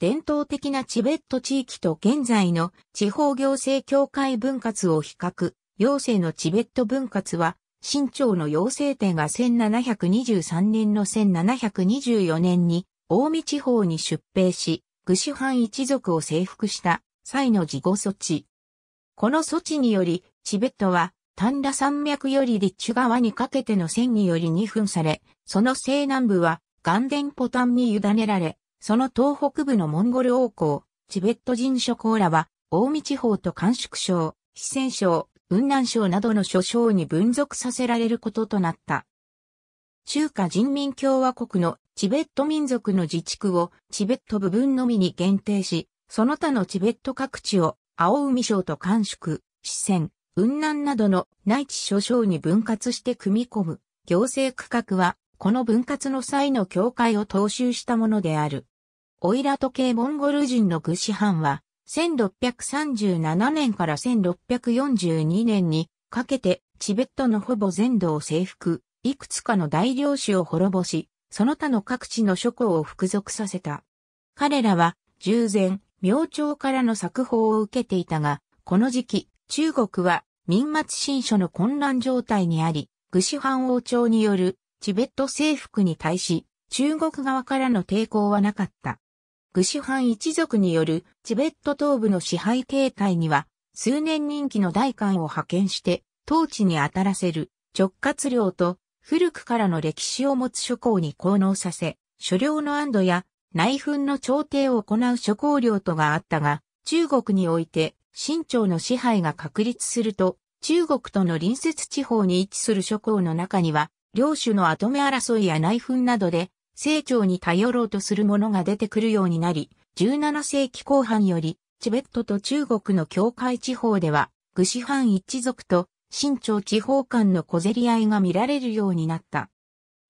伝統的なチベット地域と現在の地方行政協会分割を比較、妖精のチベット分割は、新朝の妖精点が1723年の1724年に、大見地方に出兵し、具志藩一族を征服した際の事後措置。この措置により、チベットは、丹羅山脈より立地側にかけての線により二分され、その西南部は、岩田ポタンに委ねられ、その東北部のモンゴル王侯、チベット人諸侯らは、大見地方と甘粛省、四川省、雲南省などの諸省に分属させられることとなった。中華人民共和国のチベット民族の自治区をチベット部分のみに限定し、その他のチベット各地を青海省と甘粛、四川、雲南などの内地諸省に分割して組み込む行政区画はこの分割の際の境界を踏襲したものである。オイラト系モンゴル人の具師藩は、1637年から1642年にかけてチベットのほぼ全土を征服、いくつかの大領主を滅ぼし、その他の各地の諸侯を服属させた。彼らは、従前、明朝からの作法を受けていたが、この時期、中国は、民末新書の混乱状態にあり、具師藩王朝によるチベット征服に対し、中国側からの抵抗はなかった。グシ藩ハン一族によるチベット東部の支配形態には、数年任期の大官を派遣して、統治に当たらせる直轄領と古くからの歴史を持つ諸侯に効能させ、所領の安堵や内紛の調停を行う諸侯領とがあったが、中国において清朝の支配が確立すると、中国との隣接地方に位置する諸侯の中には、領主の跡目争いや内紛などで、成長に頼ろうとする者が出てくるようになり、17世紀後半より、チベットと中国の境界地方では、グシハン一族と新朝地方間の小競り合いが見られるようになった。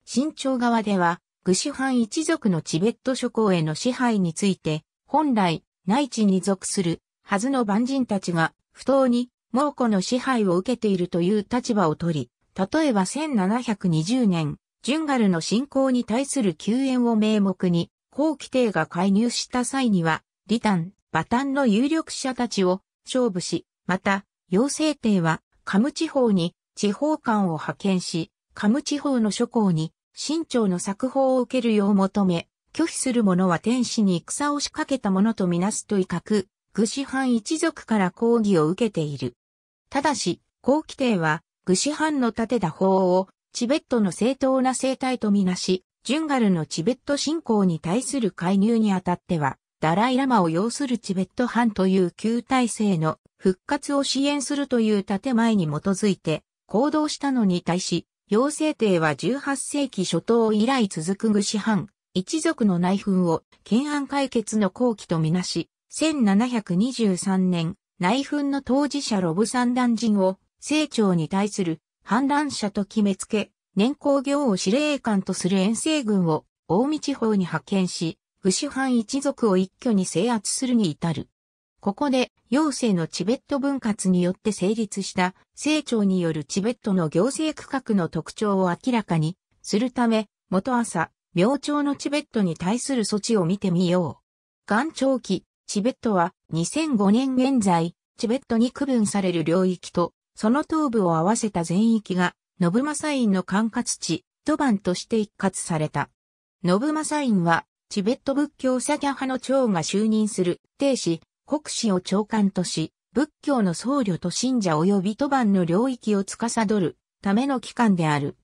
新朝側では、グシハン一族のチベット諸侯への支配について、本来、内地に属するはずの万人たちが、不当に、蒙古の支配を受けているという立場を取り、例えば1720年、ジュンガルの信仰に対する救援を名目に、後期帝が介入した際には、リタン、バタンの有力者たちを勝負し、また、妖精帝は、カム地方に地方官を派遣し、カム地方の諸侯に、新朝の作法を受けるよう求め、拒否する者は天使に戦を仕掛けた者とみなすと威嚇、愚師藩一族から抗議を受けている。ただし、後期帝は、具志藩の立てた法を、チベットの正当な生態とみなし、ジュンガルのチベット信仰に対する介入にあたっては、ダライラマを要するチベット藩という旧体制の復活を支援するという建前に基づいて行動したのに対し、要性帝は18世紀初頭以来続く具志藩、一族の内紛を懸案解決の後期とみなし、1723年、内紛の当事者ロブ三段人を清長に対する反乱者と決めつけ、年功業を司令官とする遠征軍を大見地方に派遣し、具志藩一族を一挙に制圧するに至る。ここで、妖精のチベット分割によって成立した清長によるチベットの行政区画の特徴を明らかにするため、元朝、明朝のチベットに対する措置を見てみよう。元長期、チベットは2005年現在、チベットに区分される領域とその東部を合わせた全域が、信正院の管轄地、土番として一括された。信正院は、チベット仏教サギャ派の長が就任する、帝使、国司を長官とし、仏教の僧侶と信者及び土番の領域を司るための機関である。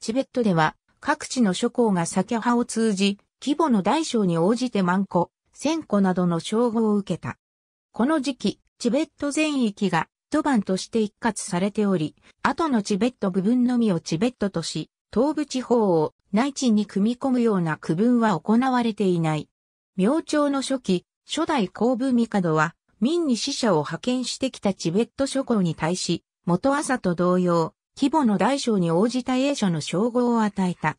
チベットでは、各地の諸侯がサギャ派を通じ、規模の大小に応じて万個、千個などの称号を受けた。この時期、チベット全域がト版として一括されており、後のチベット部分のみをチベットとし、東部地方を内地に組み込むような区分は行われていない。明朝の初期、初代皇文帝は、民に死者を派遣してきたチベット諸侯に対し、元朝と同様、規模の大小に応じた英書の称号を与えた。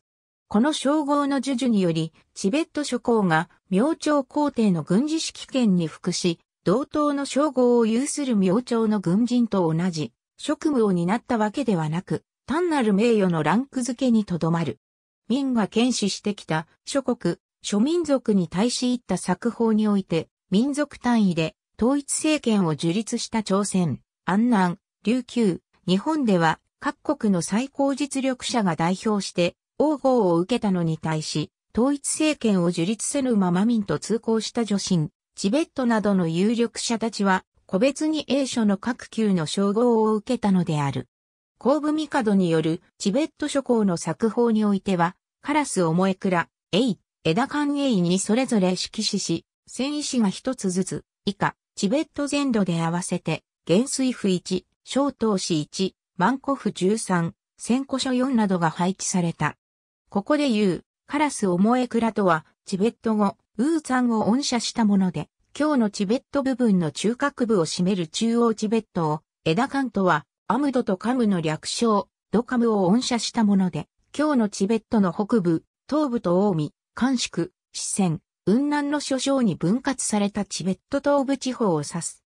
この称号の授受により、チベット諸侯が明朝皇帝の軍事指揮権に服し、同等の称号を有する明朝の軍人と同じ職務を担ったわけではなく、単なる名誉のランク付けにとどまる。民が検視してきた諸国、諸民族に対し入った作法において、民族単位で統一政権を樹立した朝鮮、安南、琉球、日本では各国の最高実力者が代表して王号を受けたのに対し、統一政権を樹立せぬまま民と通行した女神、チベットなどの有力者たちは、個別に英書の各級の称号を受けたのである。後部帝によるチベット諸侯の作法においては、カラスオモエクラ、エイ、エダカン・エイにそれぞれ色紙し、戦意紙が一つずつ、以下、チベット全土で合わせて、元水府1、小東市1、万古府13、千古書4などが配置された。ここで言う、カラスオモエクラとは、チベット語、ウーザンを恩赦したもので、今日のチベット部分の中核部を占める中央チベットを、エダカントは、アムドとカムの略称、ドカムを恩赦したもので、今日のチベットの北部、東部と大江、関宿、四川、雲南の諸省に分割されたチベット東部地方を指す。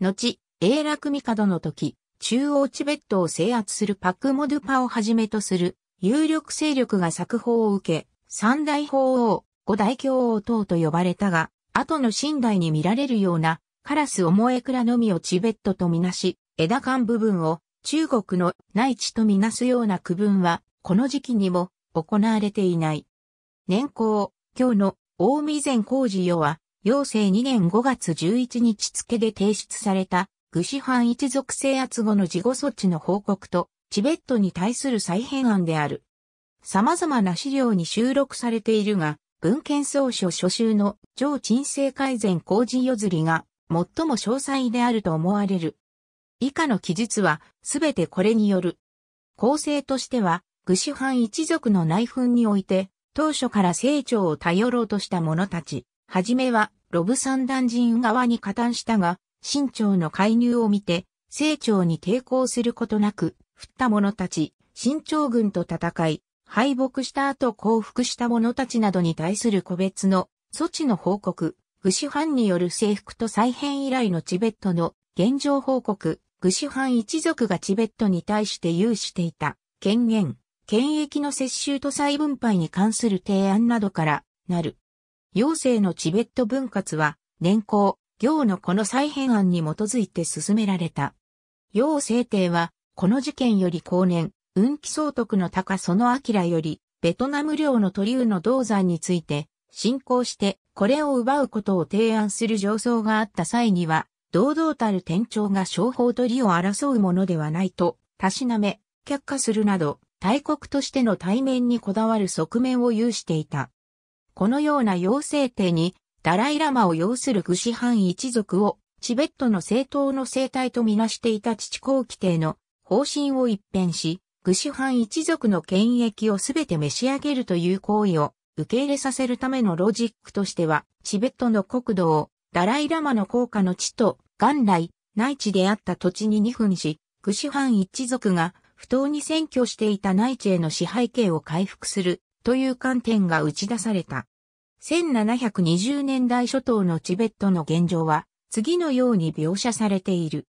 後、永楽帝の時、中央チベットを制圧するパクモドゥパをはじめとする有力勢力が作法を受け、三大法王、五大教王等と呼ばれたが、後の寝台に見られるような、カラス重え倉のみをチベットとみなし、枝間部分を中国の内地とみなすような区分は、この時期にも行われていない。年功、今日の大見前工事世は、陽政2年5月11日付で提出された、具志藩一族制圧後の事後措置の報告と、チベットに対する再編案である。様々な資料に収録されているが、文献総書書集の上鎮静改善工事よずりが最も詳細であると思われる。以下の記述はすべてこれによる。構成としては、具志藩一族の内紛において、当初から成長を頼ろうとした者たち、はじめは、ロブ三段陣側に加担したが、新朝の介入を見て、成長に抵抗することなく、振った者たち、新長軍と戦い、敗北した後降伏した者たちなどに対する個別の措置の報告、グシハンによる征服と再編以来のチベットの現状報告、グシハン一族がチベットに対して有していた権限、権益の接収と再分配に関する提案などからなる。要請のチベット分割は年功、行のこの再編案に基づいて進められた。要請定はこの事件より後年、運気総督の高その明より、ベトナム領の鳥羽の銅山について、進行して、これを奪うことを提案する上層があった際には、堂々たる店長が商法取りを争うものではないと、たしなめ、却下するなど、大国としての対面にこだわる側面を有していた。このような要精帝に、ダライラマを要する愚子藩一族を、チベットの政党の生態とみなしていた父皇帝の方針を一変し、具志藩一族の権益をすべて召し上げるという行為を受け入れさせるためのロジックとしては、チベットの国土をダライラマの効果の地と元来内地であった土地に二分し、具志藩一族が不当に占拠していた内地への支配権を回復するという観点が打ち出された。1720年代初頭のチベットの現状は次のように描写されている。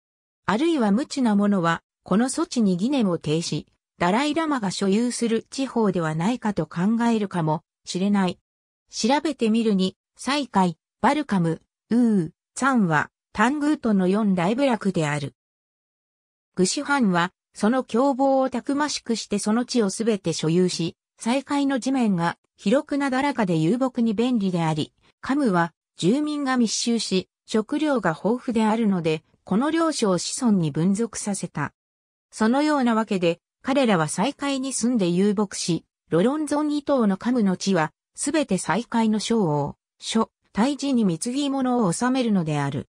あるいは無知な者はこの措置に疑念を停止。ダライラマが所有する地方ではないかと考えるかもしれない。調べてみるに、再海、バルカム、ウー、ツァンは、タングートの4大部落である。グシフハンは、その凶暴をたくましくしてその地をすべて所有し、再開の地面が広くなだらかで遊牧に便利であり、カムは住民が密集し、食料が豊富であるので、この領主を子孫に分属させた。そのようなわけで、彼らは再会に住んで遊牧し、ロロンゾン以頭のカムの地は、すべて再会の将王、書、大事に貢ぎ物を収めるのである。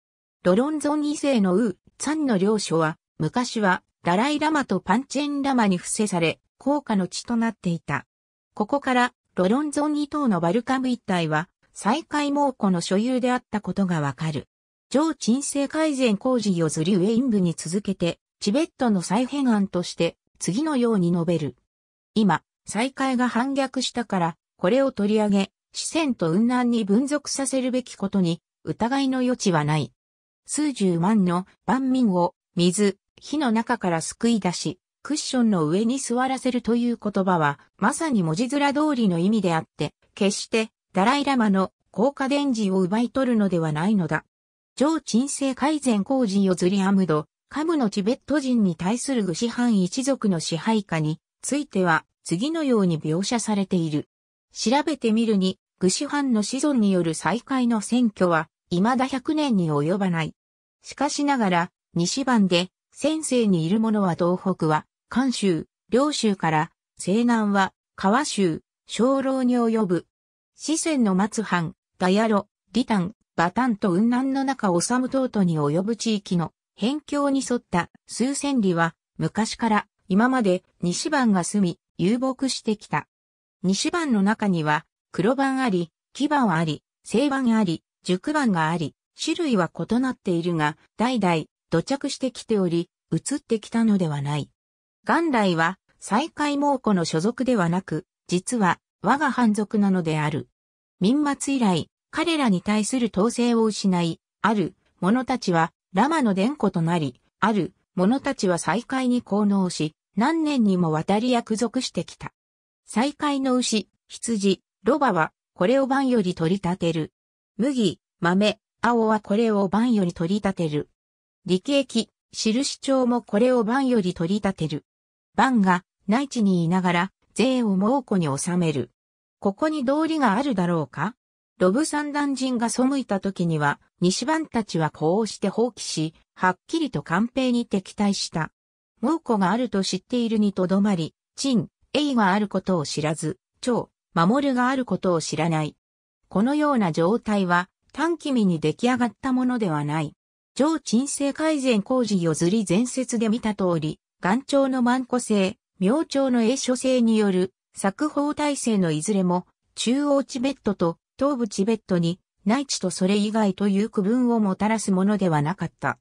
ロロンゾン以世のウー、ツァンの領所は、昔は、ダライラマとパンチェンラマに伏せされ、高価の地となっていた。ここから、ロロンゾン以頭のバルカム一帯は、再開猛虎の所有であったことがわかる。上鎮静改善工事をズリウェイン部に続けて、チベットの再編案として、次のように述べる。今、再開が反逆したから、これを取り上げ、四川と雲南に分属させるべきことに、疑いの余地はない。数十万の万民を水、火の中から救い出し、クッションの上に座らせるという言葉は、まさに文字面通りの意味であって、決してダライラマの高価電磁を奪い取るのではないのだ。上鎮静改善工事よずりアムド、カムのチベット人に対する愚子藩一族の支配下については次のように描写されている。調べてみるに、愚子藩の子孫による再開の選挙は未だ100年に及ばない。しかしながら、西番で、先生にいる者は東北は、関州、領州から、西南は、川州、小老に及ぶ。四川の松藩、ダヤロ、リタン、バタンと雲南の中治東都に及ぶ地域の辺境に沿った数千里は昔から今まで西番が住み遊牧してきた。西番の中には黒番あり、牙はあり、青番あり、熟番があり、種類は異なっているが、代々土着してきており、移ってきたのではない。元来は、再開猛虎の所属ではなく、実は、我が藩族なのである。民末以来、彼らに対する統制を失い、ある者たちは、ラマの伝子となり、ある者たちは再会に効能し、何年にもわたり約束してきた。再会の牛、羊、ロバは、これを盤より取り立てる。麦、豆、青はこれを盤より取り立てる。理系記、印帳もこれを盤より取り立てる。番が内地にいながら税を猛虎に収める。ここに道理があるだろうかロブ三段人が背いた時には、西番たちはこうして放棄し、はっきりと官兵に敵対した。猛虎があると知っているにとどまり、陳、栄があることを知らず、長、守があることを知らない。このような状態は、短期見に出来上がったものではない。上鎮静改善工事よずり前説で見た通り、岩長の万古性、明朝の栄所性による、作法体制のいずれも、中央チベットと東部チベットに内地とそれ以外という区分をもたらすものではなかった。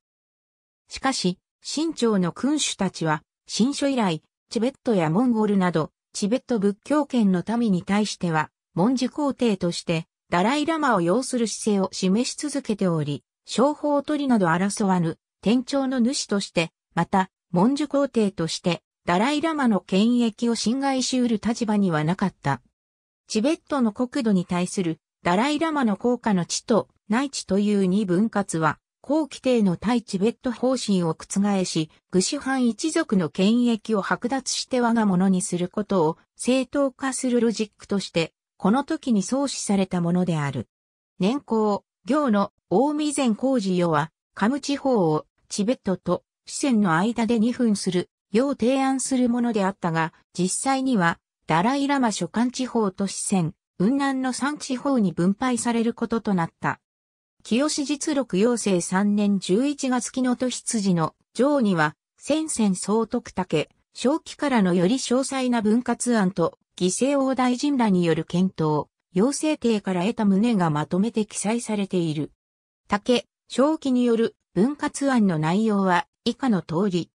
しかし、清朝の君主たちは、新書以来、チベットやモンゴルなど、チベット仏教圏の民に対しては、文字皇帝として、ダライラマを要する姿勢を示し続けており、商法取りなど争わぬ、天朝の主として、また、文字皇帝として、ダライラマの権益を侵害し得る立場にはなかった。チベットの国土に対するダライラマの効果の地と内地という二分割は、後期帝の対チベット方針を覆し、愚子藩一族の権益を剥奪して我が物にすることを正当化するロジックとして、この時に創始されたものである。年功、行の大見前工事世は、カム地方をチベットと四川の間で二分する、よう提案するものであったが、実際には、ダライラマ所管地方と四川、雲南の三地方に分配されることとなった。清実録要請3年11月期の都羊の上には、戦線総督竹、正規からのより詳細な分割案と、犠牲王大臣らによる検討、要請帝から得た旨がまとめて記載されている。竹、正規による分割案の内容は以下の通り。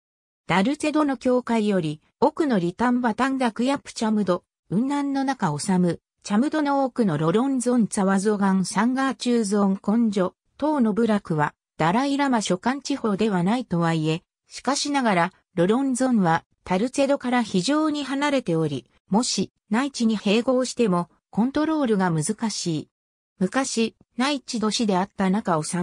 ダルゼドの境界より奥のリタンバタンダクヤプチャムド、雲南の中治む、チャムドの多くのロロンゾンツァワゾガンサンガー中ゾン根女、等の部落は、ダライラマ所管地方ではないとはいえ、しかしながら、ロロンゾンは、タルチェドから非常に離れており、もし、内地に併合しても、コントロールが難しい。昔、内地都市であった中治、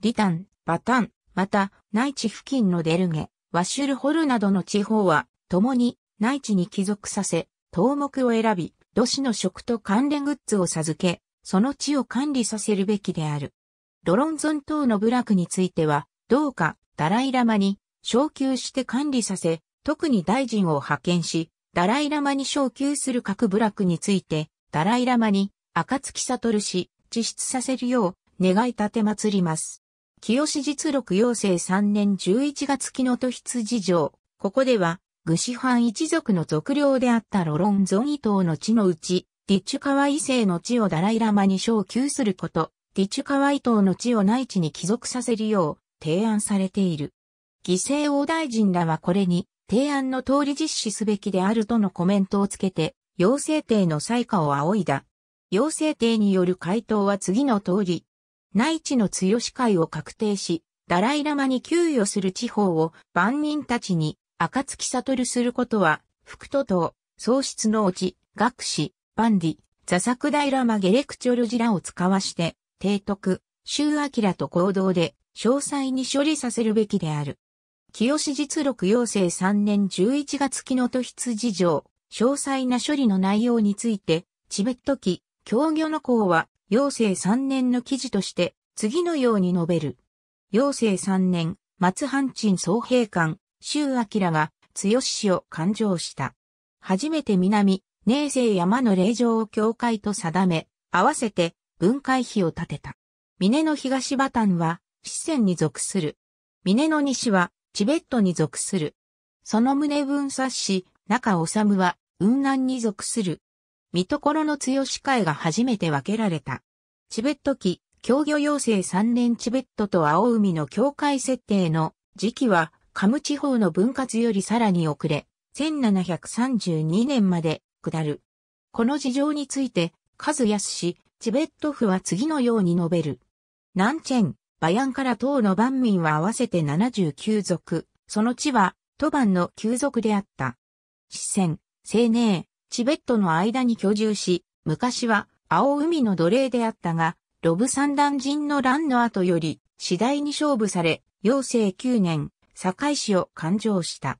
リタン、バタン、また、内地付近のデルゲ、ワシュルホルなどの地方は、共に内地に帰属させ、東目を選び、吉市の食と関連グッズを授け、その地を管理させるべきである。ドロンゾン等の部落については、どうかダライラマに昇給して管理させ、特に大臣を派遣し、ダライラマに昇給する各部落について、ダライラマに暁悟し、自出させるよう願い立て祭ります。清志実録要請3年11月期の都事情、ここでは、グシファン一族の族領であったロロンゾン伊藤の地のうち、ディッチュカワイ姓の地をダライラマに昇給すること、ディッチュカワイ島の地を内地に帰属させるよう提案されている。犠牲王大臣らはこれに、提案の通り実施すべきであるとのコメントをつけて、妖精帝の裁可を仰いだ。妖精帝による回答は次の通り、内地の強し会を確定し、ダライラマに給与する地方を万人たちに暁悟することは、福都党、喪失のうち、学士、万里、座作平間ゲレクチョルジラを使わして、提督、周明と行動で、詳細に処理させるべきである。清志実録要請3年11月期の都筆事情、詳細な処理の内容について、チベット期、教魚の項は、要請3年の記事として、次のように述べる。要請3年、松半鎮総兵官、周明が、強氏を勘定した。初めて南、寧西山の霊場を境界と定め、合わせて分解碑を建てた。峰の東バタンは、四川に属する。峰の西は、チベットに属する。その胸分察し、中治は、雲南に属する。見所の強し会が初めて分けられた。チベット期、協業要請3年チベットと青海の境界設定の時期はカム地方の分割よりさらに遅れ、1732年まで下る。この事情について、数安氏、チベット府は次のように述べる。南チェン、バヤンから党の万民は合わせて79族、その地は、都番の旧族であった。四川、青年、チベットの間に居住し、昔は青海の奴隷であったが、ロブ三段人の乱の後より次第に勝負され、陽成9年、堺市を勘定した。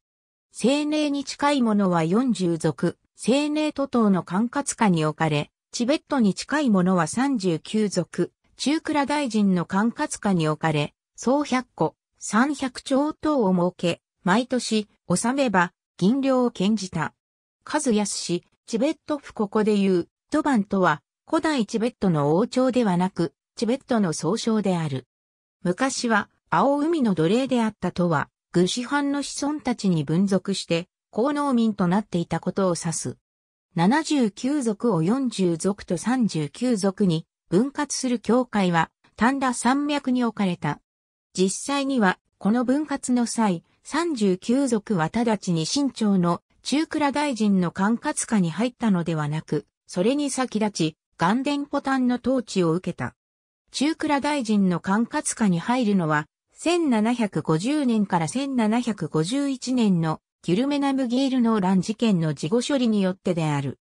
青年に近いものは40族、青年都党の管轄下に置かれ、チベットに近いものは39族、中倉大臣の管轄下に置かれ、総百個、三百兆等を設け、毎年、納めば、銀領を献じた。数安氏、チベット府ここで言う、ドバンとは、古代チベットの王朝ではなく、チベットの総称である。昔は、青海の奴隷であったとは、愚子藩の子孫たちに分属して、高農民となっていたことを指す。79族を40族と39族に分割する教会は、丹田山脈に置かれた。実際には、この分割の際、39族は直ちに新朝の中倉大臣の管轄下に入ったのではなく、それに先立ち、岩田ポタンの統治を受けた。中倉大臣の管轄下に入るのは、1750年から1751年のギュルメナブギールノーラン事件の事後処理によってである。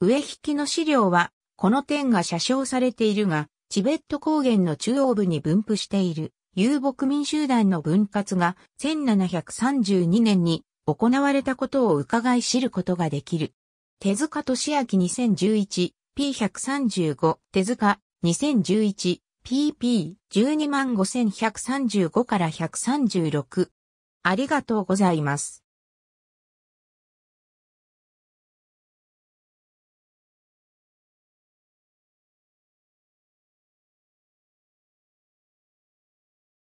上引きの資料は、この点が写称されているが、チベット高原の中央部に分布している遊牧民集団の分割が1732年に行われたことを伺い知ることができる。手塚敏明 2011P135 手塚2011 pp 125,135から136。ありがとうございます。